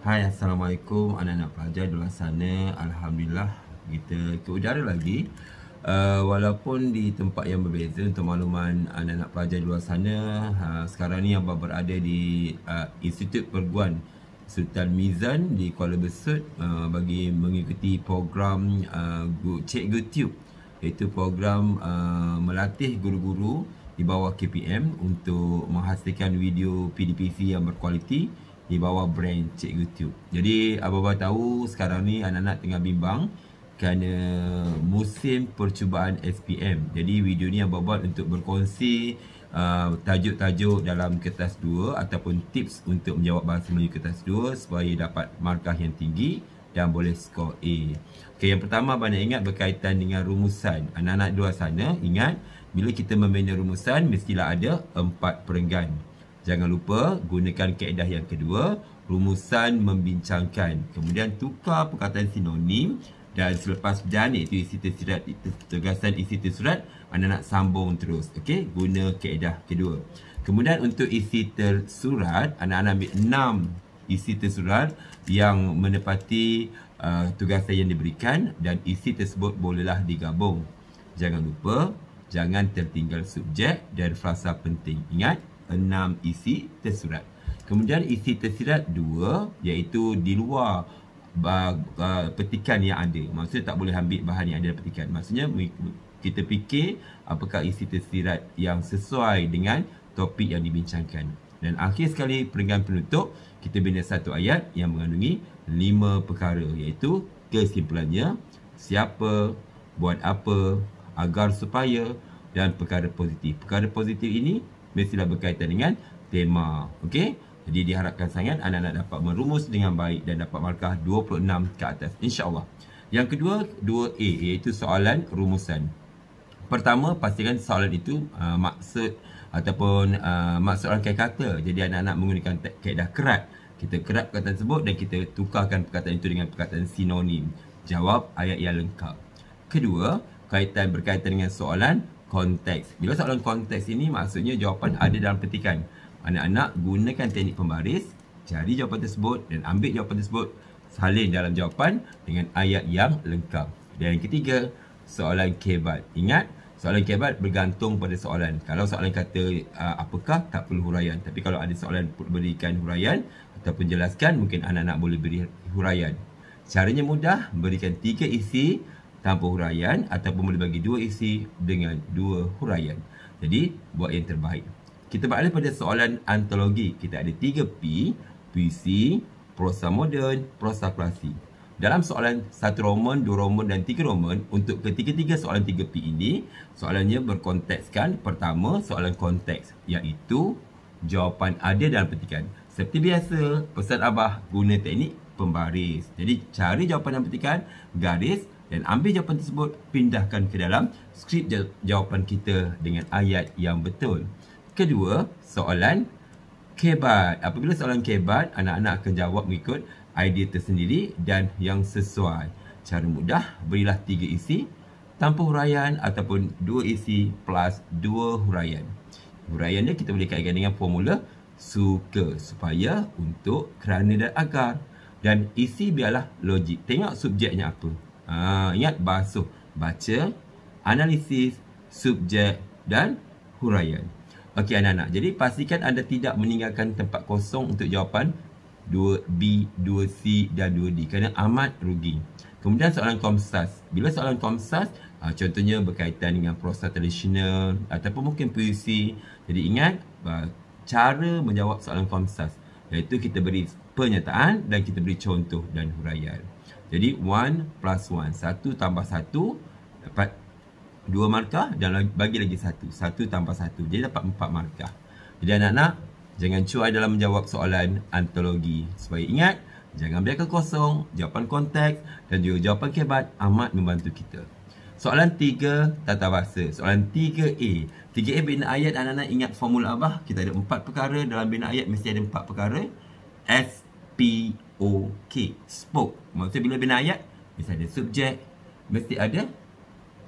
Hai Assalamualaikum anak-anak pelajar di luar sana Alhamdulillah kita ke udara lagi uh, Walaupun di tempat yang berbeza untuk makluman anak-anak pelajar di luar sana uh, Sekarang ni Abah berada di uh, Institut Perguan Sultan Mizan di Kuala Besut uh, Bagi mengikuti program uh, Cikgu Tube Iaitu program uh, melatih guru-guru di bawah KPM Untuk menghasilkan video PDPC yang berkualiti di bawah brand Cikgu Tube. Jadi apa-apa tahu sekarang ni anak-anak tengah bimbang kerana musim percubaan SPM. Jadi video ni apa buat untuk berkongsi uh, tajuk-tajuk dalam kertas 2 ataupun tips untuk menjawab bahasa Melayu kertas 2 supaya dapat markah yang tinggi dan boleh skor A. Okey, yang pertama banyak ingat berkaitan dengan rumusan. Anak-anak dua sana ingat bila kita membina rumusan mestilah ada empat perenggan. Jangan lupa gunakan kaedah yang kedua, rumusan membincangkan. Kemudian tukar perkataan sinonim dan selepas dan iaitu isi tersirat, tegasan isi tersurat, anda nak sambung terus. Okey, guna kaedah kedua. Kemudian untuk isi tersurat, anda-anda ambil enam isi tersurat yang menepati uh, tugasan yang diberikan dan isi tersebut bolehlah digabung. Jangan lupa, jangan tertinggal subjek dan frasa penting. Ingat, enam isi tersirat. Kemudian isi tersirat dua iaitu di luar uh, petikan yang ada. Maksudnya tak boleh ambil bahan yang ada dalam petikan. Maksudnya kita fikir apakah isi tersirat yang sesuai dengan topik yang dibincangkan. Dan akhir sekali peringkat penutup, kita bina satu ayat yang mengandungi lima perkara iaitu kesimpulannya siapa, buat apa, agar supaya dan perkara positif. Perkara positif ini mestilah berkaitan dengan tema. Okey? Jadi diharapkan sangat anak-anak dapat merumus dengan baik dan dapat markah 26 ke atas. InsyaAllah. Yang kedua, 2A iaitu soalan rumusan. Pertama, pastikan soalan itu uh, maksud ataupun uh, maksud rangkaian kata. Jadi anak-anak menggunakan kaedah kerat. Kita kerat perkataan tersebut dan kita tukarkan perkataan itu dengan perkataan sinonim. Jawab ayat yang lengkap. Kedua, kaitan berkaitan dengan soalan konteks. Bila soalan konteks ini maksudnya jawapan ada dalam petikan. Anak-anak gunakan teknik pembaris, cari jawapan tersebut dan ambil jawapan tersebut salin dalam jawapan dengan ayat yang lengkap. Dan yang ketiga, soalan kebat. Ingat, soalan kebat bergantung pada soalan. Kalau soalan kata ah, apakah tak perlu huraian. Tapi kalau ada soalan berikan huraian atau jelaskan, mungkin anak-anak boleh beri huraian. Caranya mudah, berikan tiga isi tanpa huraian ataupun boleh bagi dua isi dengan dua huraian. Jadi, buat yang terbaik. Kita balik pada soalan antologi. Kita ada tiga p PC, prosa moden, prosa klasi. Dalam soalan satu roman, dua roman dan tiga roman, untuk ketiga-tiga soalan tiga p ini, soalannya berkontekskan pertama soalan konteks iaitu jawapan ada dalam petikan. Seperti biasa, pesan Abah guna teknik pembaris. Jadi, cari jawapan dalam petikan, garis, dan ambil jawapan tersebut pindahkan ke dalam skrip jawapan kita dengan ayat yang betul. Kedua, soalan kebat. Apabila soalan kebat, anak-anak akan jawab mengikut idea tersendiri dan yang sesuai. Cara mudah, berilah tiga isi tanpa huraian ataupun dua isi plus dua huraian. Huraiannya kita boleh kaitkan dengan formula suka supaya untuk kerana dan agar. Dan isi biarlah logik. Tengok subjeknya apa. Ingat ah, basuh baca analisis subjek dan huraian okey anak-anak jadi pastikan anda tidak meninggalkan tempat kosong untuk jawapan 2B, 2C dan 2D kerana amat rugi kemudian soalan komsas bila soalan komsas ah, contohnya berkaitan dengan prosa tradisional ataupun mungkin puisi. jadi ingat ah, cara menjawab soalan komsas iaitu kita beri pernyataan dan kita beri contoh dan huraian jadi 1 plus 1 1 tambah 1 Dapat 2 markah Dan bagi lagi 1 1 tambah 1 Jadi dapat 4 markah Jadi anak-anak Jangan cuai dalam menjawab soalan antologi Supaya ingat Jangan biarkan kosong Jawapan konteks Dan juga jawapan kebat Amat membantu kita Soalan 3 Tata bahasa Soalan 3A 3A bina ayat Anak-anak ingat formula apa? Kita ada 4 perkara Dalam bina ayat mesti ada 4 perkara S P O K spoke Maksudnya bila bina ayat mesti ada subjek mesti ada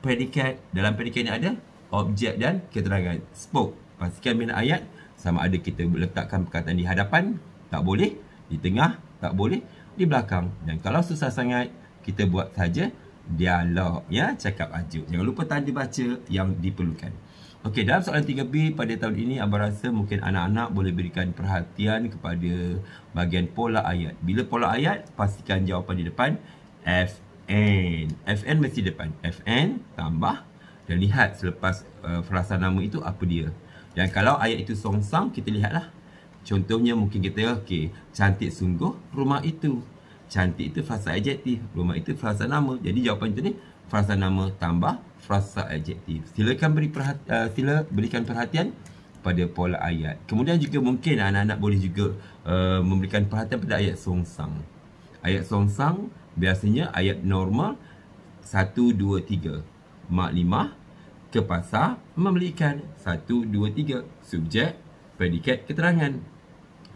predikat dalam predikatnya ada objek dan keterangan spoke pastikan bina ayat sama ada kita letakkan perkataan di hadapan tak boleh di tengah tak boleh di belakang dan kalau susah sangat kita buat saja dialog ya cakap aja jangan lupa tanda baca yang diperlukan Okey, dalam soalan 3B pada tahun ini, Abang rasa mungkin anak-anak boleh berikan perhatian kepada bahagian pola ayat. Bila pola ayat, pastikan jawapan di depan FN. FN mesti depan. FN tambah dan lihat selepas uh, frasa nama itu apa dia. Dan kalau ayat itu songsang, kita lihatlah. Contohnya mungkin kita, okey, cantik sungguh rumah itu. Cantik itu frasa adjektif, rumah itu frasa nama. Jadi jawapan itu ni, frasa nama tambah frasa adjektif. Silakan beri perhatian, uh, eh, sila berikan perhatian pada pola ayat. Kemudian juga mungkin anak-anak boleh juga uh, memberikan perhatian pada ayat songsang. Ayat songsang biasanya ayat normal 1 2 3 maklimah ke pasar membelikan 1 2 3 subjek predikat keterangan.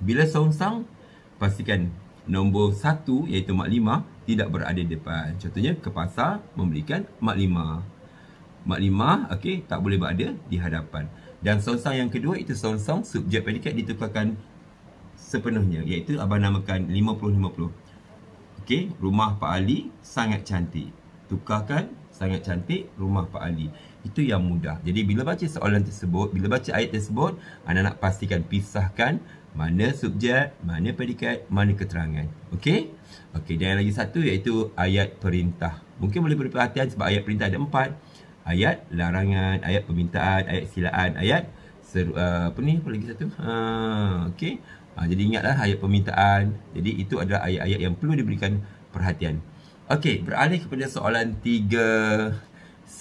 Bila songsang pastikan nombor satu iaitu maklimah tidak berada di depan. Contohnya ke pasar memberikan maklimah. Maklimah okay tak boleh berada di hadapan. Dan sonsang yang kedua itu sonsang subjek predikat ditukarkan sepenuhnya iaitu abang namakan 50-50. okay rumah Pak Ali sangat cantik. Tukarkan sangat cantik rumah Pak Ali. Itu yang mudah. Jadi bila baca soalan tersebut, bila baca ayat tersebut, anak-anak pastikan pisahkan mana subjek, mana predikat, mana keterangan. Okey? Okey, dan yang lagi satu iaitu ayat perintah. Mungkin boleh beri perhatian sebab ayat perintah ada empat. Ayat larangan, ayat permintaan, ayat silaan, ayat seru, uh, apa ni? Apa lagi satu? Ha, okey. Ha, jadi ingatlah ayat permintaan. Jadi itu adalah ayat-ayat yang perlu diberikan perhatian. Okey, beralih kepada soalan tiga c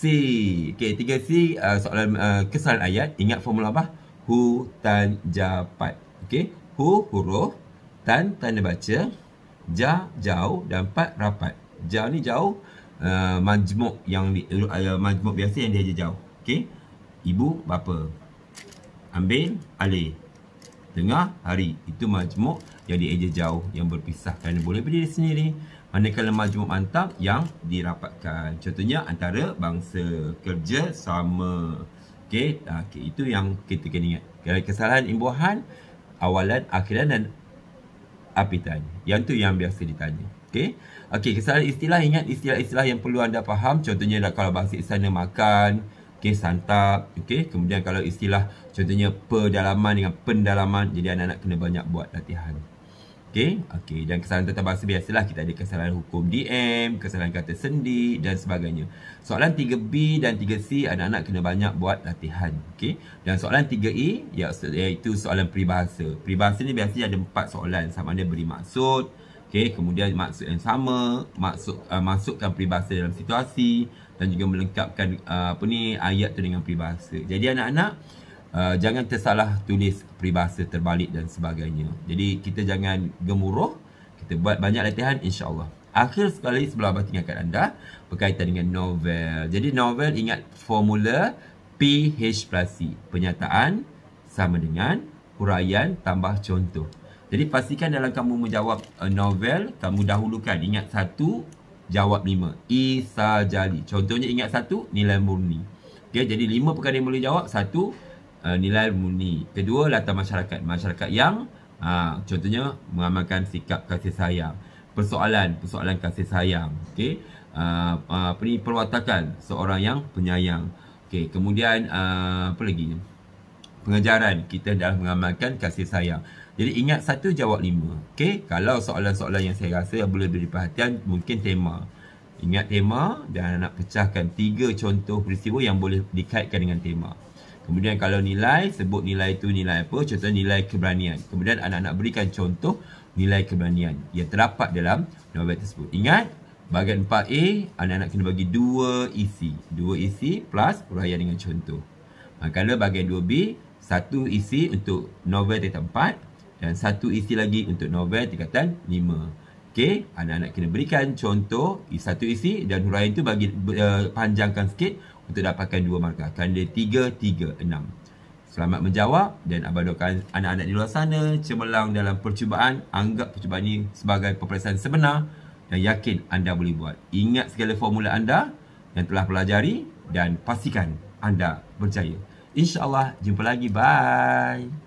Okey, tiga c uh, soalan uh, kesalahan ayat. Ingat formula apa? Hutan japat. Okey, hu huruf, tan tanda baca, ja jauh dan pat rapat. Ja ni jauh, uh, majmuk yang uh, majmuk biasa yang dia je jauh. Okey. Ibu bapa. Ambil alih. Tengah hari. Itu majmuk yang dia je jauh yang berpisah kerana boleh berdiri sendiri. Manakala majmuk mantap yang dirapatkan. Contohnya antara bangsa kerja sama. Okey, ah, okay, itu yang kita kena ingat. Kesalahan imbuhan awalan, akhiran dan apitan. Yang tu yang biasa ditanya. Okey. Okey, kesalahan istilah ingat istilah-istilah yang perlu anda faham. Contohnya lah kalau bahasa istana makan, okey santap, okey. Kemudian kalau istilah contohnya pedalaman dengan pendalaman, jadi anak-anak kena banyak buat latihan. Okey, okey. Dan kesalahan tata bahasa biasalah kita ada kesalahan hukum DM, kesalahan kata sendi dan sebagainya. Soalan 3B dan 3C anak-anak kena banyak buat latihan. Okey. Dan soalan 3E ya, iaitu soalan peribahasa. Peribahasa ni biasanya ada empat soalan sama ada beri maksud, okey, kemudian maksud yang sama, maksud uh, masukkan peribahasa dalam situasi dan juga melengkapkan uh, apa ni ayat tu dengan peribahasa. Jadi anak-anak Eh, jangan tersalah tulis peribahasa terbalik dan sebagainya. Jadi kita jangan gemuruh. Kita buat banyak latihan insyaAllah. Akhir sekali sebelah Abah tinggalkan anda berkaitan dengan novel. Jadi novel ingat formula PH plus C. Pernyataan sama dengan huraian tambah contoh. Jadi pastikan dalam kamu menjawab eh, novel, kamu dahulukan. Ingat satu, jawab lima. Isa Jali. Contohnya ingat satu, nilai murni. Okay, jadi lima perkara yang boleh jawab. Satu, uh, nilai murni. Kedua latar masyarakat. Masyarakat yang uh, contohnya mengamalkan sikap kasih sayang. Persoalan, persoalan kasih sayang. Okey. Uh, uh, apa ni perwatakan seorang yang penyayang. Okey, kemudian uh, apa lagi? Pengajaran kita dalam mengamalkan kasih sayang. Jadi ingat satu jawab lima. Okey, kalau soalan-soalan yang saya rasa yang boleh beri perhatian mungkin tema. Ingat tema dan nak pecahkan tiga contoh peristiwa yang boleh dikaitkan dengan tema. Kemudian kalau nilai, sebut nilai itu nilai apa? Contoh nilai keberanian. Kemudian anak-anak berikan contoh nilai keberanian yang terdapat dalam novel tersebut. Ingat, bahagian 4A, anak-anak kena bagi dua isi. dua isi plus huraian dengan contoh. Ha, kalau bahagian 2B, satu isi untuk novel tingkat 4 dan satu isi lagi untuk novel tingkatan 5. Okey, anak-anak kena berikan contoh satu isi dan huraian itu bagi uh, panjangkan sikit untuk dapatkan dua markah. Kan dia tiga, tiga, enam. Selamat menjawab dan abadukan anak-anak di luar sana cemerlang dalam percubaan. Anggap percubaan ini sebagai peperiksaan sebenar dan yakin anda boleh buat. Ingat segala formula anda yang telah pelajari dan pastikan anda berjaya. InsyaAllah jumpa lagi. Bye.